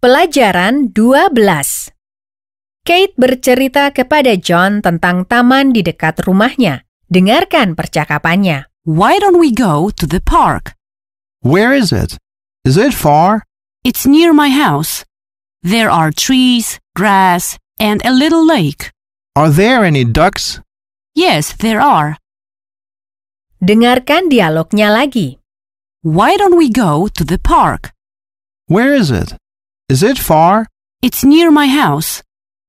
Pelajaran 12 Kate bercerita kepada John tentang taman di dekat rumahnya. Dengarkan percakapannya. Why don't we go to the park? Where is it? Is it far? It's near my house. There are trees, grass, and a little lake. Are there any ducks? Yes, there are. Dengarkan dialognya lagi. Why don't we go to the park? Where is it? Is it far? It's near my house.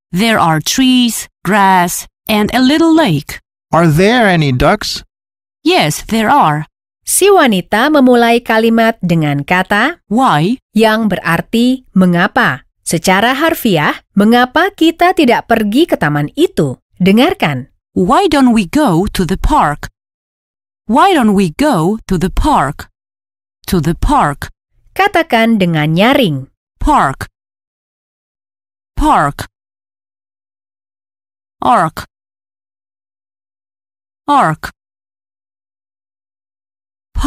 There are trees, grass, and a little lake. Are there any ducks? Yes, there are. Si wanita memulai kalimat dengan kata why yang berarti mengapa. Secara harfiah, mengapa kita tidak pergi ke taman itu? Dengarkan. Why don't we go to the park? Why don't we go to the park? To the park. Katakan dengan nyaring park park arc arc pa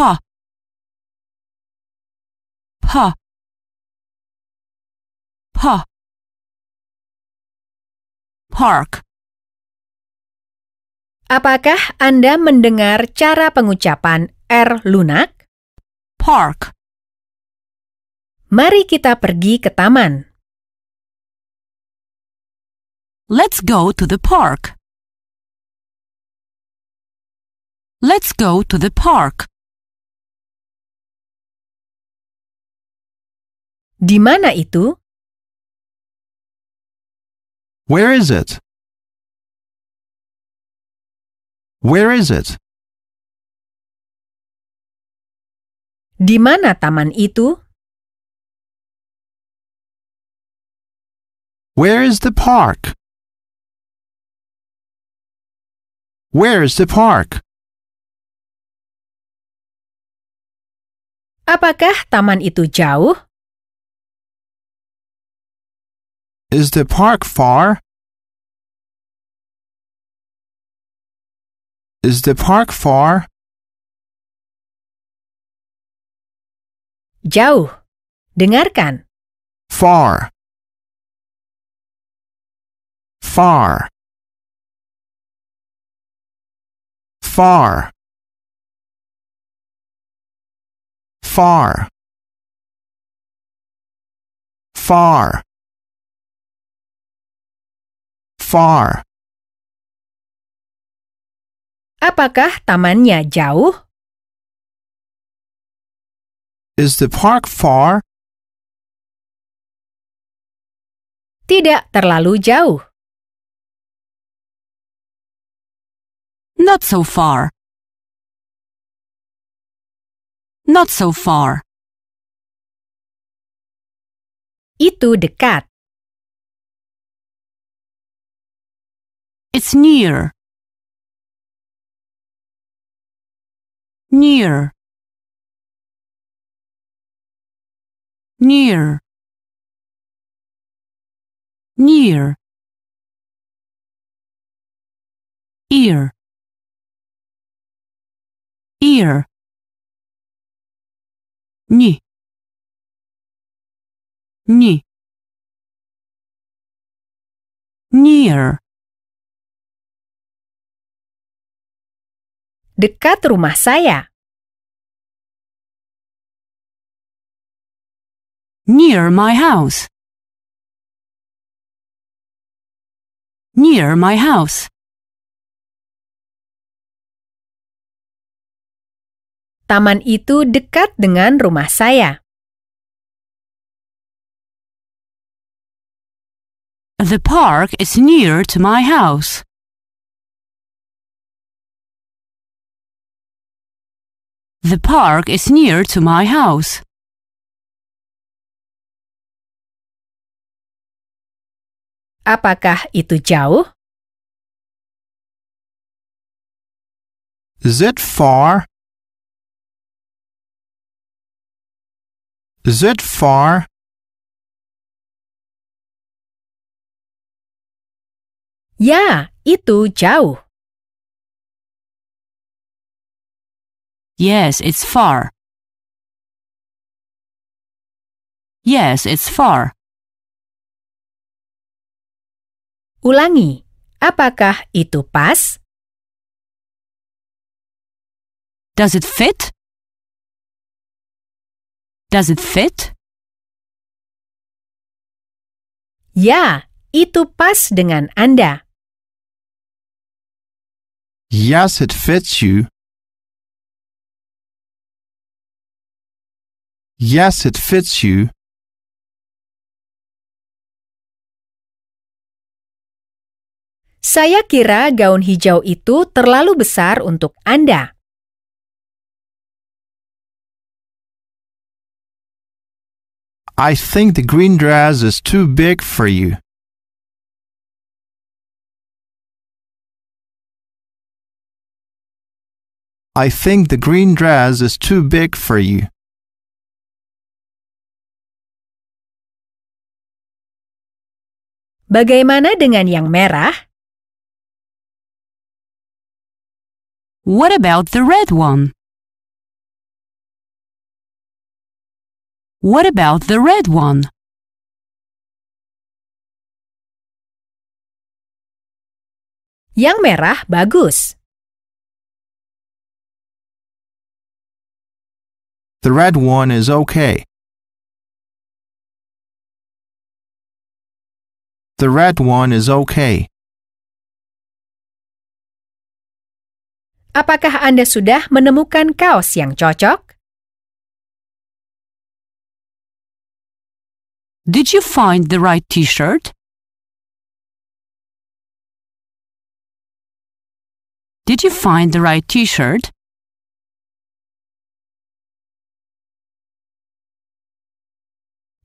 pa pa park Apakah Anda mendengar cara pengucapan R lunak? Park Mari kita pergi ke taman. Let's go to the park. Let's go to the park. Di mana itu? Where is it? Where is it? Di mana taman itu? Where is the park? Where is the park? Apakah taman itu jauh? Is the park far? Is the park far? Jauh. Dengarkan. Far. far far far far far Apakah tamannya jauh? Is the park far? Tidak terlalu jauh. Not so far. Not so far. Itu dekat. It's near. Near. Near. Near. Ear. ear ni, ni, near dekat rumah saya near my house near my house Taman itu dekat dengan rumah saya. The park is near to my house. The park is near to my house. Apakah itu jauh? Is it far? Is it far? Ya, itu jauh. Yes, it's far. Yes, it's far. Ulangi, apakah itu pas? Does it fit? Does it fit? Ya, itu pas dengan Anda. Yes, it fits you. Yes, it fits you. Saya kira gaun hijau itu terlalu besar untuk Anda. I think the green dress is too big for you. I think the green dress is too big for you. Bagaimana dengan yang merah? What about the red one? What about the red one? Yang merah bagus. The red one is okay. The red one is okay. Apakah Anda sudah menemukan kaos yang cocok? Did you find the right t-shirt? Did you find the right t-shirt?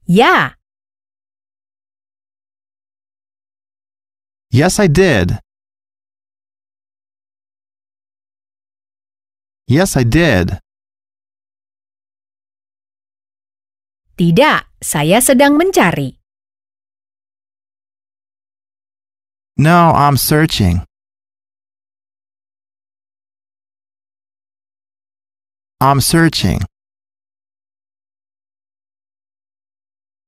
Yeah. Yes, I did. Yes, I did. Tidak, saya sedang mencari. No, I'm searching. I'm searching.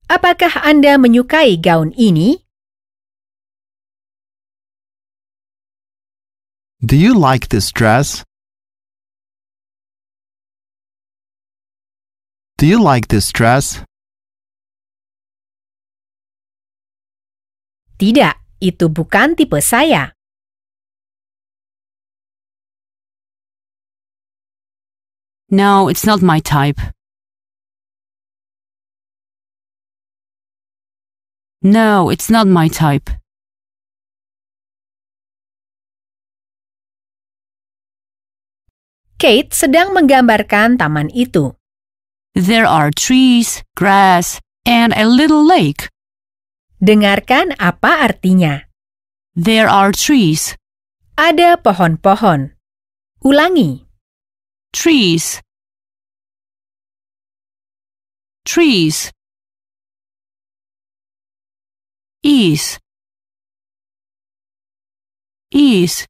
Apakah Anda menyukai gaun ini? Do you like this dress? Do you like this dress? Tidak, itu bukan tipe saya. No, it's not my type. No, it's not my type. Kate sedang menggambarkan taman itu. There are trees, grass, and a little lake. Dengarkan apa artinya. There are trees. Ada pohon-pohon. Ulangi. Trees. Trees. Is. Is.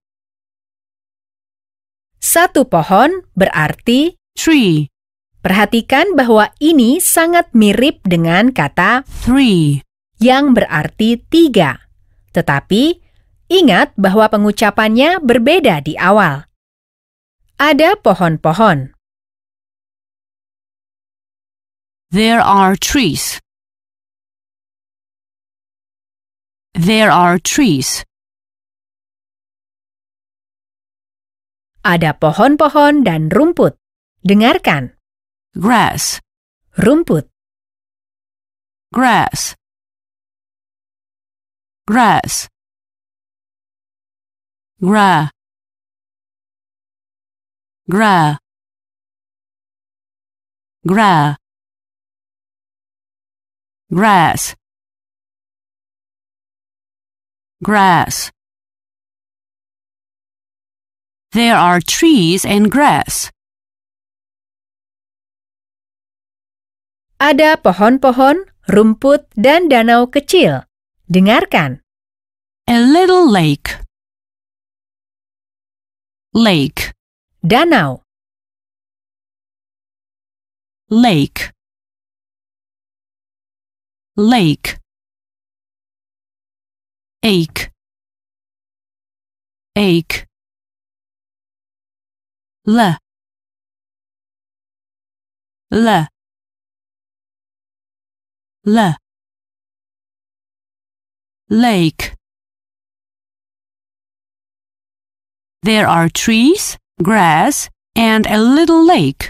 Satu pohon berarti tree. Perhatikan bahwa ini sangat mirip dengan kata three yang berarti tiga. Tetapi ingat bahwa pengucapannya berbeda di awal. Ada pohon-pohon. There are trees. There are trees. Ada pohon-pohon dan rumput. Dengarkan. grass rumput grass grass gra gra gra grass grass there are trees and grass Ada pohon-pohon, rumput, dan danau kecil. Dengarkan. A little lake. Lake. Danau. Lake. Lake. Lake. Ake. Le. Le. le lake There are trees, grass, and a little lake.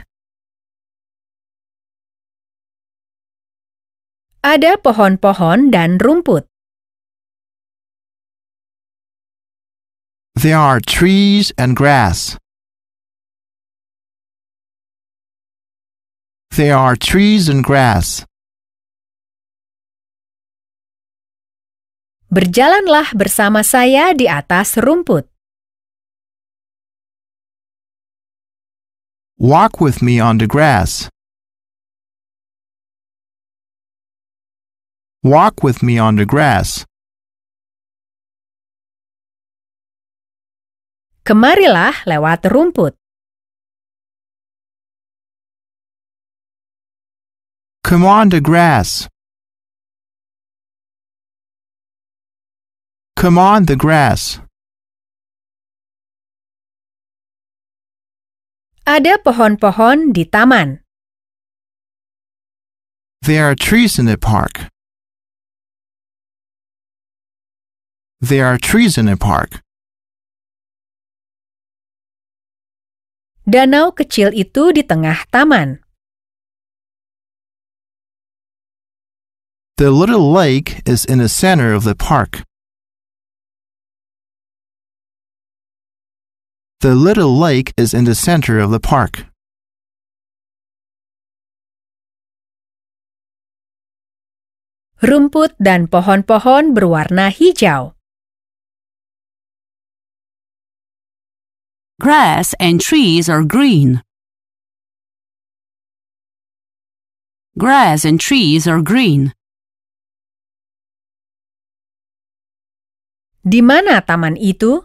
Ada pohon-pohon dan rumput. There are trees and grass. There are trees and grass. Berjalanlah bersama saya di atas rumput. Walk with me on the grass. Walk with me on the grass. Kemarilah lewat rumput. Come on the grass. Come on the grass. Ada pohon-pohon di taman. There are trees in the park. There are trees in the park. Danau kecil itu di tengah taman. The little lake is in the center of the park. The little lake is in the center of the park. Rumput dan pohon-pohon berwarna hijau. Grass and trees are green. Grass and trees are green. Di mana taman itu?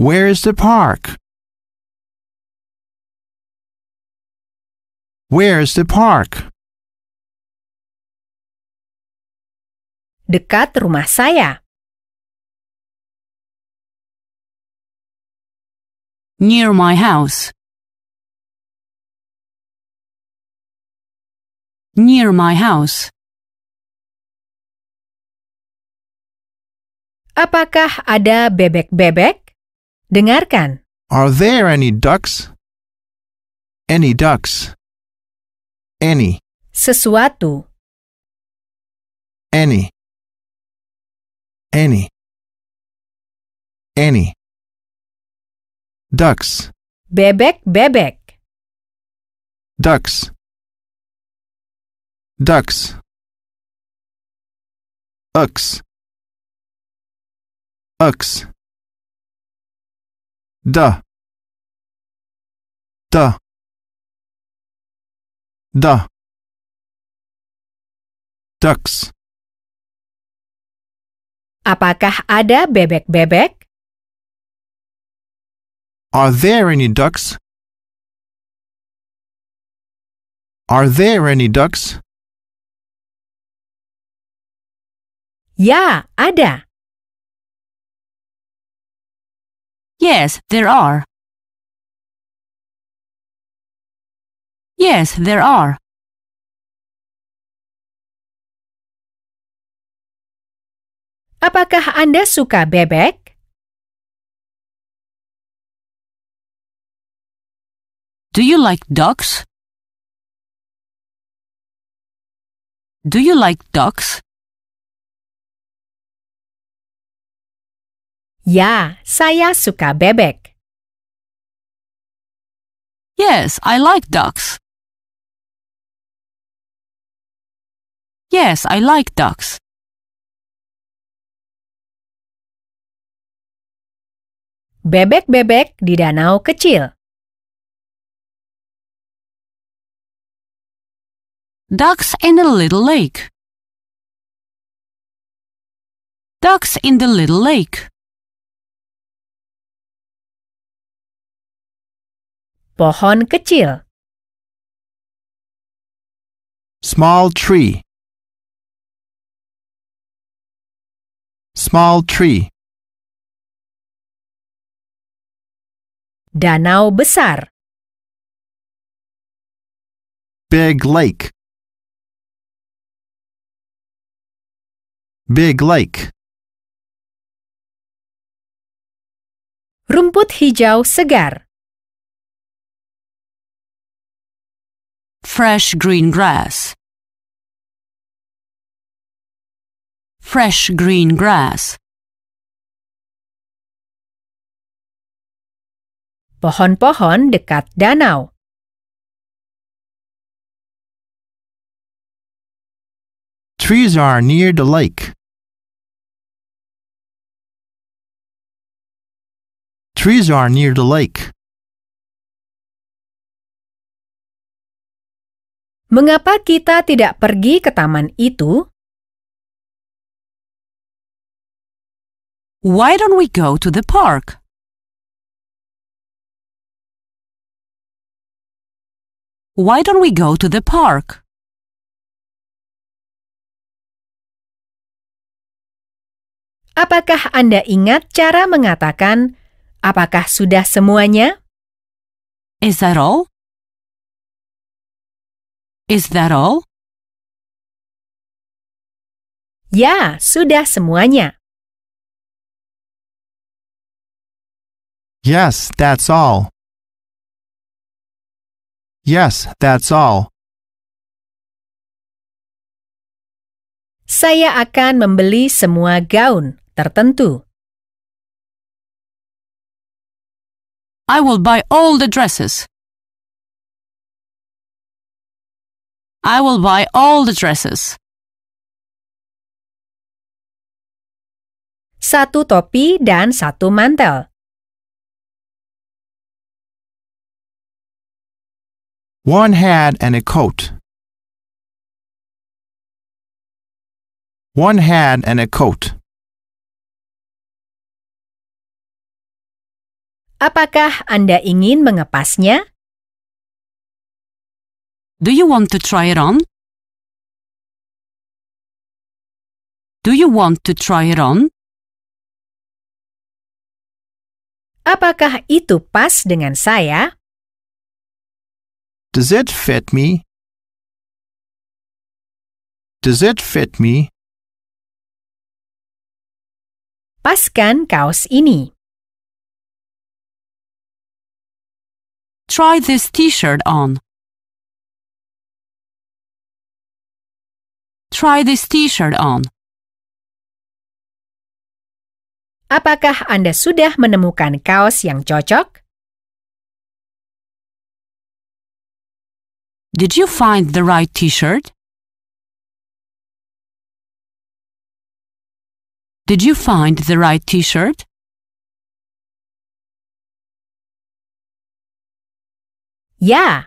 Where is the park? Where's the park? Dekat rumah saya. Near my house. Near my house. Apakah ada bebek-bebek? Dengarkan. Are there any ducks? Any ducks. Any. Sesuatu. Any. Any. Any. Ducks. Bebek, bebek. Ducks. Ducks. Ducks. Ux. Да. Да. Да. Ducks. Apakah ada bebek-bebek? Are there any ducks? Are there any ducks? Ya, ada. Yes, there are. Yes, there are. Apakah Anda suka bebek? Do you like ducks? Do you like ducks? Ya, saya suka bebek. Yes, I like ducks. Yes, I like ducks. Bebek-bebek di danau kecil. Ducks in the little lake. Ducks in the little lake. Pohon kecil. Small tree. Small tree. Danau besar. Big lake. Big lake. Rumput hijau segar. fresh green grass fresh green grass pohon-pohon dekat danau trees are near the lake trees are near the lake Mengapa kita tidak pergi ke taman itu? Why don't we go to the park? Why don't we go to the park? Apakah Anda ingat cara mengatakan apakah sudah semuanya? Is that all? Is that all? Ya, sudah semuanya. Yes, that's all. Yes, that's all. Saya akan membeli semua gaun tertentu. I will buy all the dresses. I will buy all the dresses. Satu topi dan satu mantel. One hat and a coat. One hat and a coat. Apakah Anda ingin mengepasnya? Do you want to try it on? Do you want to try it on? Apakah itu pas dengan saya? Does it fit me? Does it fit me? Paskan kaos ini. Try this t-shirt on. Try this t-shirt on. Apakah Anda sudah menemukan kaos yang cocok? Did you find the right t-shirt? Did you find the right t-shirt? Yeah.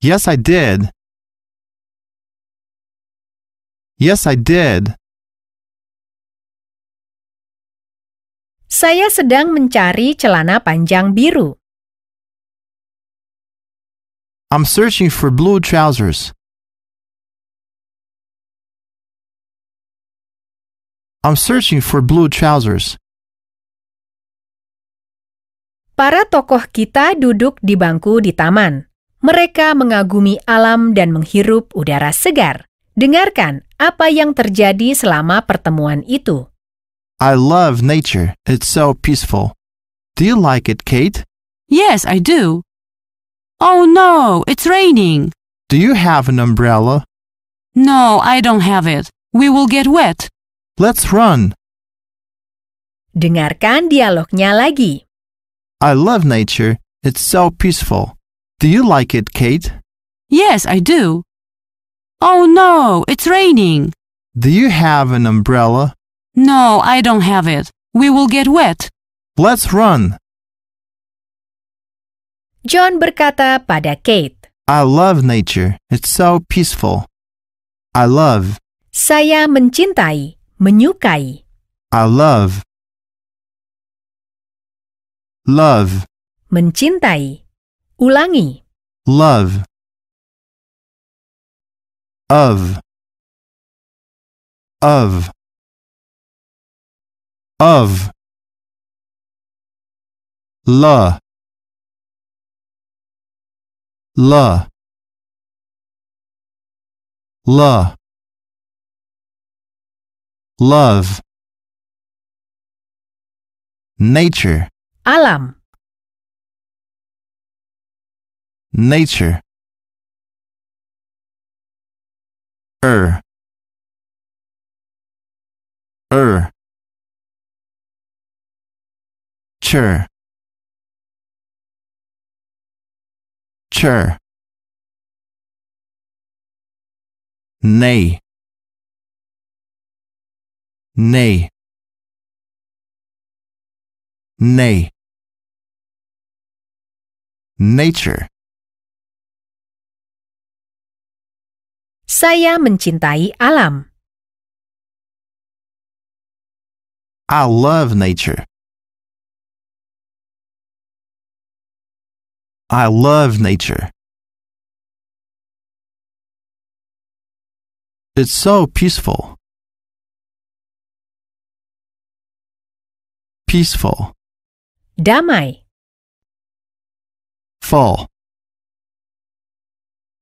Yes, I did. Yes, I did. Saya sedang mencari celana panjang biru. I'm searching for blue trousers. I'm searching for blue trousers. Para tokoh kita duduk di bangku di taman. Mereka mengagumi alam dan menghirup udara segar. Dengarkan apa yang terjadi selama pertemuan itu. I love nature. It's so peaceful. Do you like it, Kate? Yes, I do. Oh no, it's raining. Do you have an umbrella? No, I don't have it. We will get wet. Let's run. Dengarkan dialognya lagi. I love nature. It's so peaceful. Do you like it, Kate? Yes, I do. Oh no, it's raining. Do you have an umbrella? No, I don't have it. We will get wet. Let's run. John berkata pada Kate, I love nature. It's so peaceful. I love. Saya mencintai, menyukai. I love. Love. Mencintai. Ulangi. Love of of of la la la love nature alam nature er er chur chur nay nay nay nature Saya mencintai alam. I love nature. I love nature. It's so peaceful. Peaceful. Damai. Fall.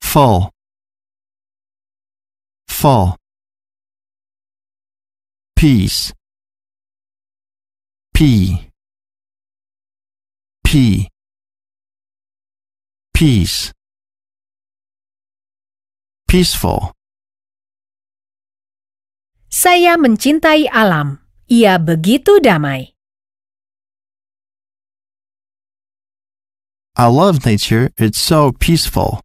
Fall fall peace p p peace peaceful Saya mencintai alam. Ia begitu damai. I love nature. It's so peaceful.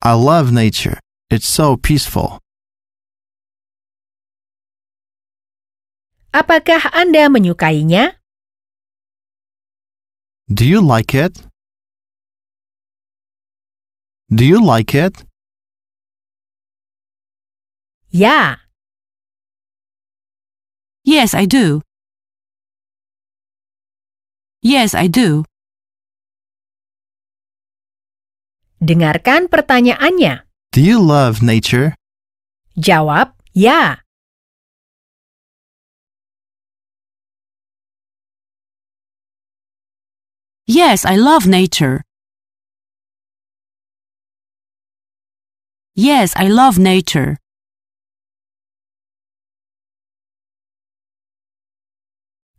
I love nature. It's so peaceful. Apakah Anda menyukainya? Do you like it? Do you like it? Yeah. Yes, I do. Yes, I do. Dengarkan pertanyaannya. Do you love nature? Jawab, ya. Yes, I love nature. Yes, I love nature.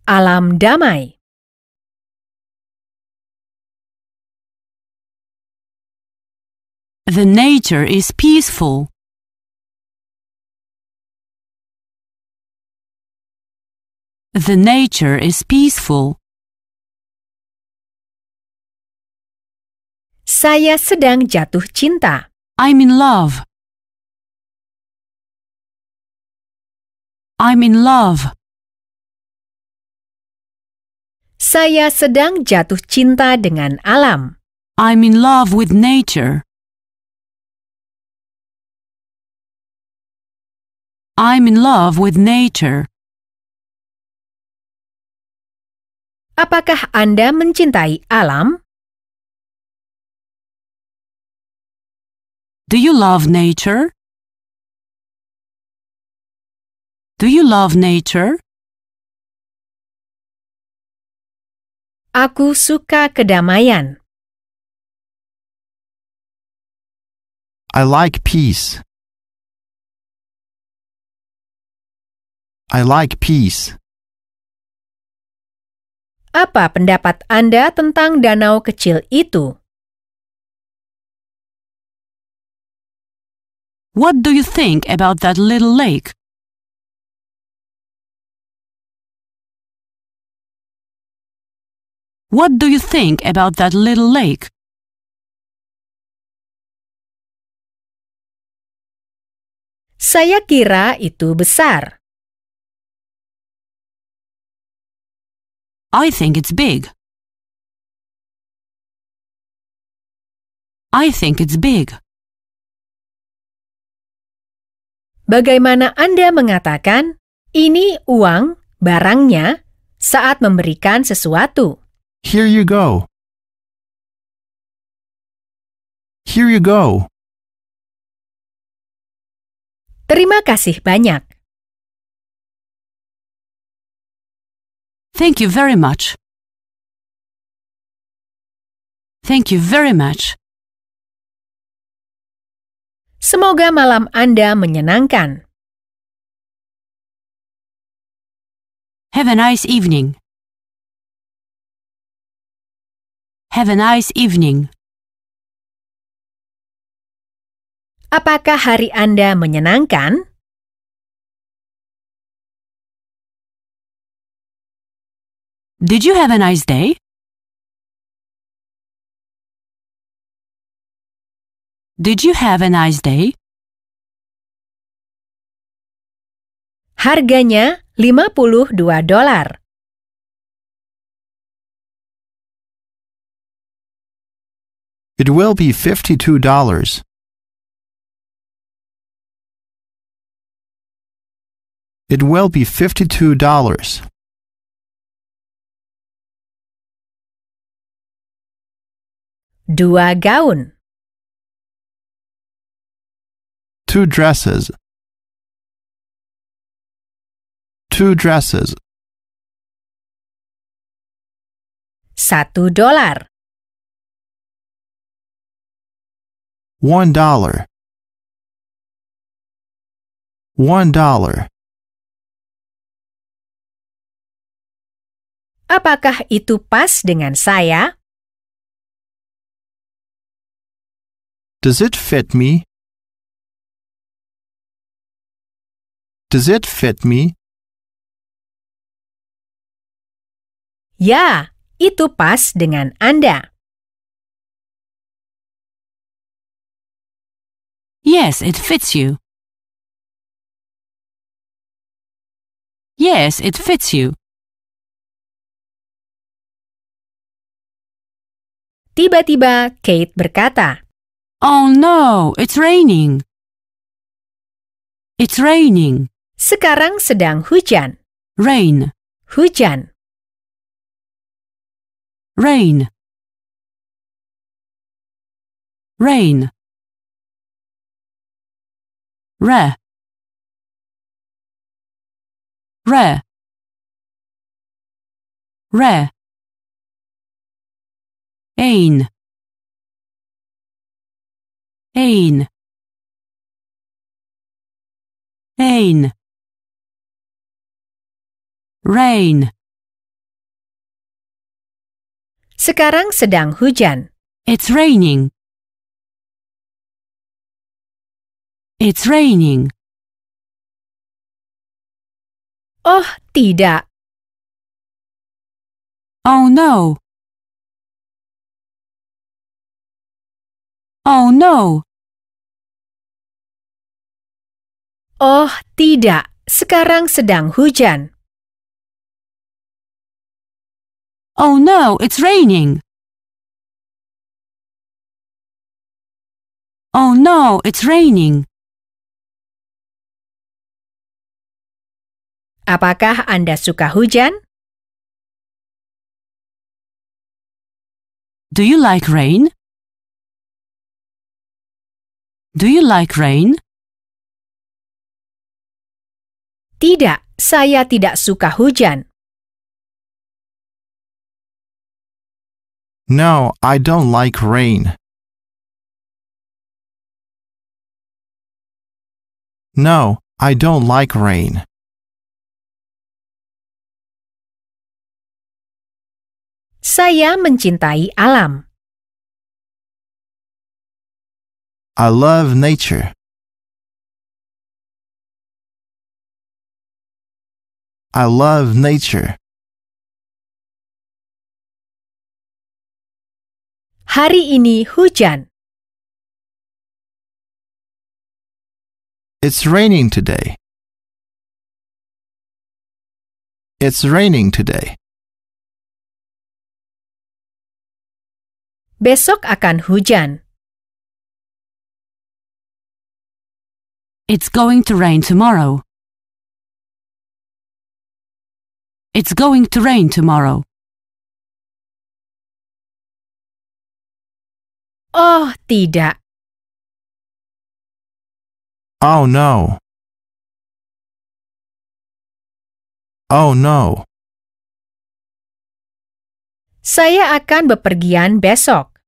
Alam damai. The nature is peaceful. The nature is peaceful. Saya sedang jatuh cinta. I'm in love. I'm in love. Saya sedang jatuh cinta dengan alam. I'm in love with nature. I'm in love with nature. Apakah Anda mencintai alam? Do you love nature? Do you love nature? Aku suka kedamaian. I like peace. I like peace. Apa pendapat Anda tentang danau kecil itu? What do you think about that little lake? What do you think about that little lake? Saya kira itu besar. I think it's big. I think it's big. Bagaimana Anda mengatakan ini uang barangnya saat memberikan sesuatu? Here you go. Here you go. Terima kasih banyak. Thank you very much. Thank you very much. Semoga malam Anda menyenangkan. Have a nice evening. Have a nice evening. Apakah hari Anda menyenangkan? Did you have a nice day? Did you have a nice day? Harganya 52 dolar. It will be $52. It will be $52. Dua gaun. Two dresses. Two dresses. Satu dolar. One dollar. One dollar. Apakah itu pas dengan saya? Does it fit me? Does it fit me? Ya, itu pas dengan Anda. Yes, it fits you. Yes, it fits you. Tiba-tiba Kate berkata, Oh no, it's raining. It's raining. Sekarang sedang hujan. Rain. Hujan. Rain. Rain. Re. Re. Re. Ain. één, één, rain. Sekarang sedang hujan. It's raining. It's raining. Oh, tidak. Oh no. Oh no. Oh tidak, sekarang sedang hujan. Oh no, it's raining. Oh no, it's raining. Apakah Anda suka hujan? Do you like rain? Do you like rain? Tidak, saya tidak suka hujan. No, I don't like rain. No, I don't like rain. Saya mencintai alam. I love nature. I love nature. Hari ini hujan. It's raining today. It's raining today. Besok akan hujan. It's going to rain tomorrow. It's going to rain tomorrow. Oh, tidak. Oh no. Oh no. Saya akan bepergian besok.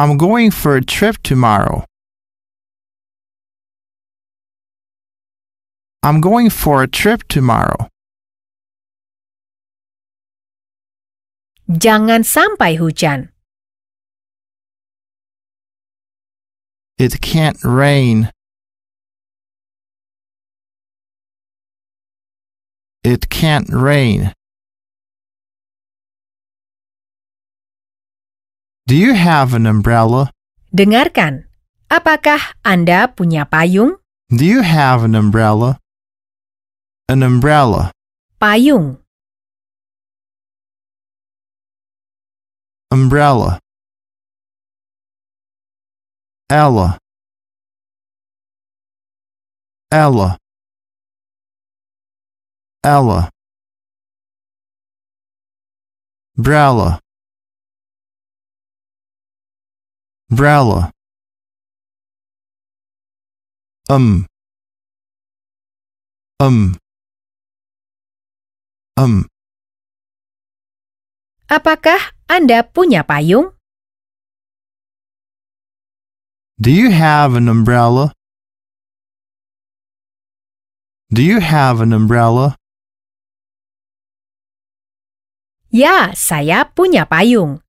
I'm going for a trip tomorrow. I'm going for a trip tomorrow. Jangan sampai hujan. It can't rain. It can't rain. Do you have an umbrella? Dengarkan. Apakah Anda punya payung? Do you have an umbrella? an umbrella. 把用 umbrella. Ella. Ella. Ella. Brella. Brella. Um. Um. Um. Apakah Anda punya payung? Do you have an umbrella? Do you have an umbrella? Ya, saya punya payung.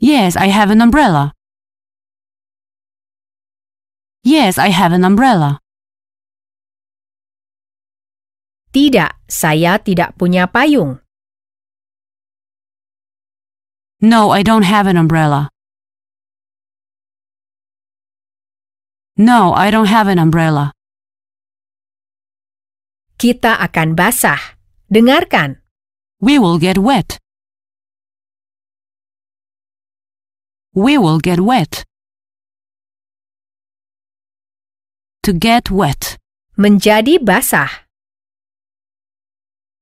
Yes, I have an umbrella. Yes, I have an umbrella. Tidak, saya tidak punya payung. No, I don't have an umbrella. No, I don't have an umbrella. Kita akan basah. Dengarkan. We will get wet. We will get wet. To get wet. Menjadi basah.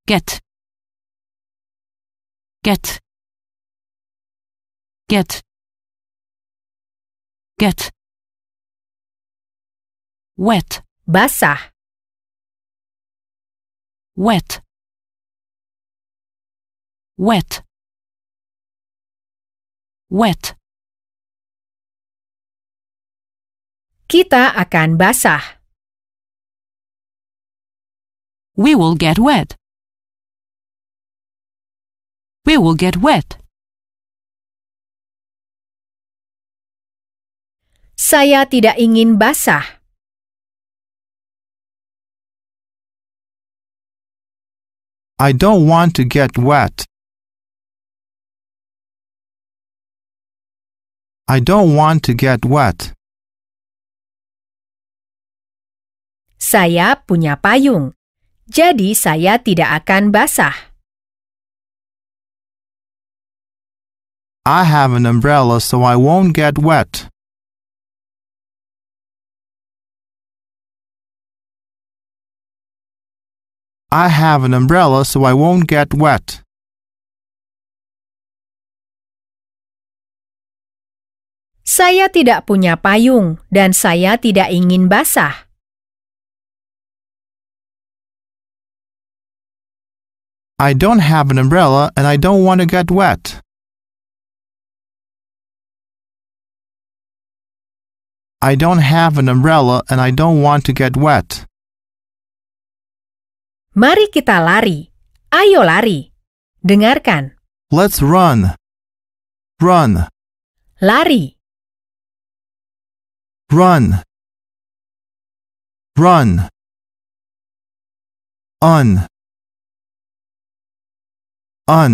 Get. Get. Get. Get. Wet. Basah. Wet. Wet. Wet. Kita akan basah. We will get wet. We will get wet. Saya tidak ingin basah. I don't want to get wet. I don't want to get wet. Saya punya payung, jadi saya tidak akan basah. I have an umbrella so I won't get wet. I have an umbrella so I won't get wet. Saya tidak punya payung dan saya tidak ingin basah. I don't have an umbrella and I don't want to get wet. I don't have an umbrella and I don't want to get wet. Mari kita lari. Ayo lari. Dengarkan. Let's run. Run. Lari. Run. Run. Un. Un.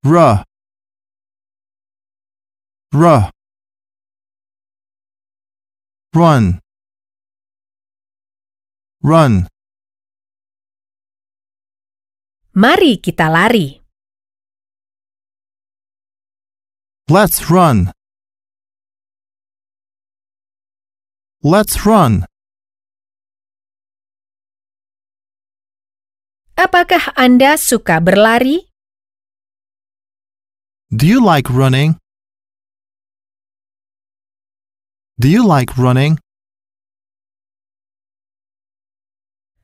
Ruh. Ruh. run run Mari kita lari Let's run Let's run Apakah Anda suka berlari? Do you like running? Do you like running?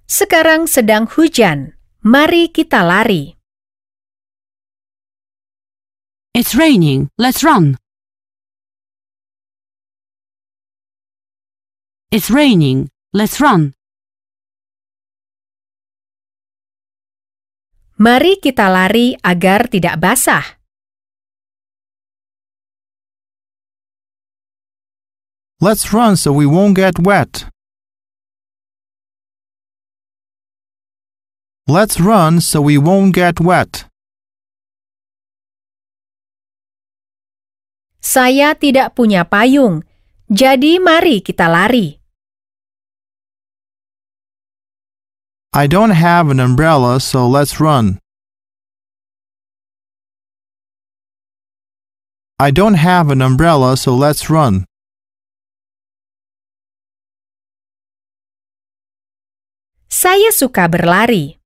Sekarang sedang hujan. Mari kita lari. It's raining. Let's run. It's raining. Let's run. Mari kita lari agar tidak basah. Let's run so we won't get wet. Let's run so we won't get wet. Saya tidak punya payung, jadi mari kita lari. I don't have an umbrella, so let's run. I don't have an umbrella, so let's run. Saya suka berlari.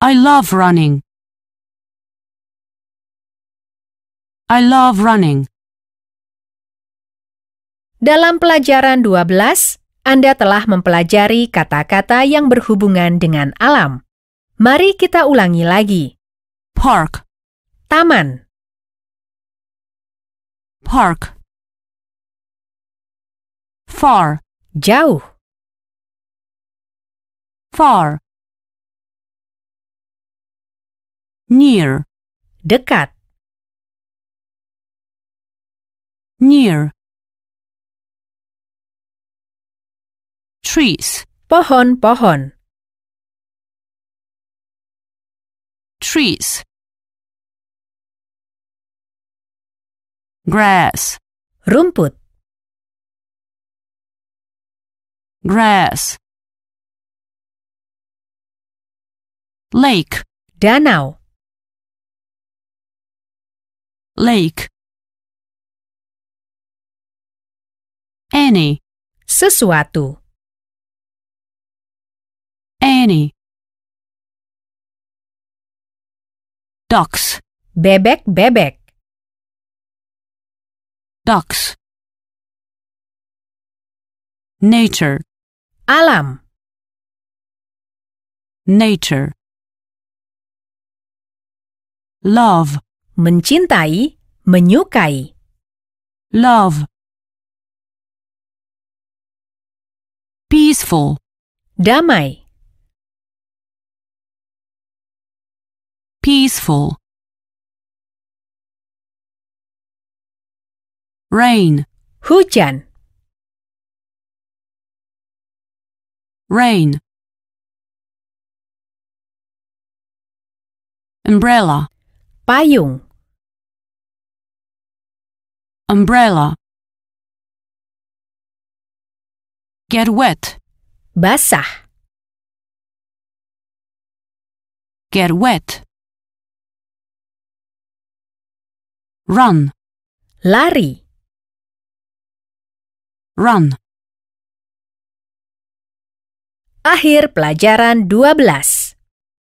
I love running. I love running. Dalam pelajaran 12, Anda telah mempelajari kata-kata yang berhubungan dengan alam. Mari kita ulangi lagi. Park. Taman. Park. Far. Jauh. Far. Near. Dekat. Near. Trees. Pohon-pohon. Trees. Grass. Rumput. grass lake danau lake any sesuatu any ducks bebek bebek ducks nature Alam. Nature. Love. Mencintai, menyukai. Love. Peaceful. Damai. Peaceful. Rain. Hujan. rain umbrella payung umbrella get wet basah get wet run lari run Akhir pelajaran 12.